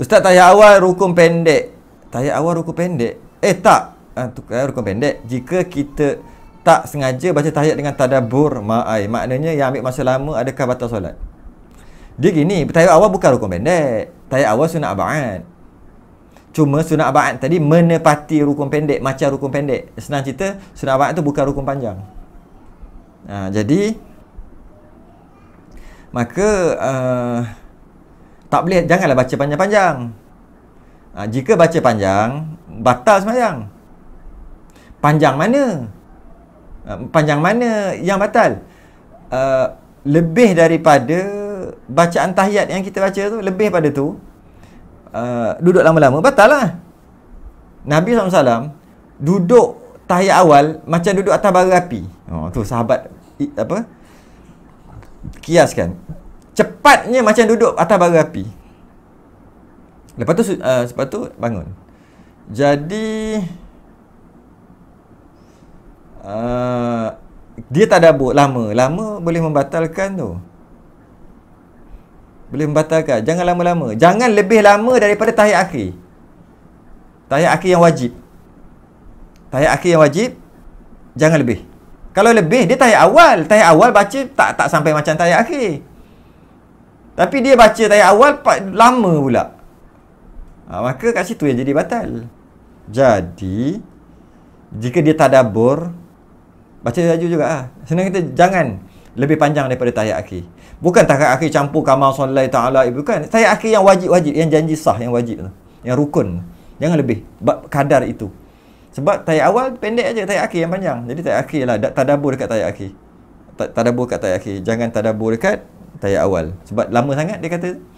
Ustaz tayat awal rukun pendek. Tayat awal rukun pendek. Eh tak. Ah ha, tukar rukun pendek. Jika kita tak sengaja baca tayat dengan tadabbur ma'ai, maknanya yang ambil masa lama adakah batal solat? Dia gini, tayat awal bukan rukun pendek. Tayat awal sunat abaan. Cuma sunat abaan tadi menepati rukun pendek macam rukun pendek. Senang cerita, sunat abaan tu bukan rukun panjang. Ha, jadi maka uh, tak boleh janganlah baca panjang-panjang. Ha, jika baca panjang, batal semayang. Panjang mana? Ha, panjang mana yang batal? Uh, lebih daripada bacaan tahiyat yang kita baca tu, lebih daripada tu, uh, duduk lama-lama, batal lah. Nabi SAW duduk tahiyat awal macam duduk atas bara api. Oh, tu sahabat apa? Kiaskan cepatnya macam duduk atas bara api. Lepas tu uh, lepas tu bangun. Jadi uh, dia tak ada dabuk lama. Lama boleh membatalkan tu. Boleh membatalkan. Jangan lama-lama. Jangan lebih lama daripada tahiyat akhir. Tahiyat akhir yang wajib. Tahiyat akhir yang wajib jangan lebih. Kalau lebih dia tahiyat awal. Tahiyat awal baca tak tak sampai macam tahiyat akhir. Tapi dia baca tayat awal pak lama pula. Ha, maka kat situ yang jadi batal. Jadi, jika dia tadabur, baca laju juga lah. Senang kita jangan lebih panjang daripada tayat akhir. Bukan tayat akhir campur kamar solai ta'ala. Bukan. Tayat akhir yang wajib-wajib. Yang janji sah. Yang wajib. Yang rukun. Jangan lebih. Kadar itu. Sebab tayat awal pendek aja tayat akhir yang panjang. Jadi tayat akhir lah. Tadabur dekat tayat akhir. Tadabur dekat tayat akhir. Jangan tadabur dekat tayar awal sebab lama sangat dia kata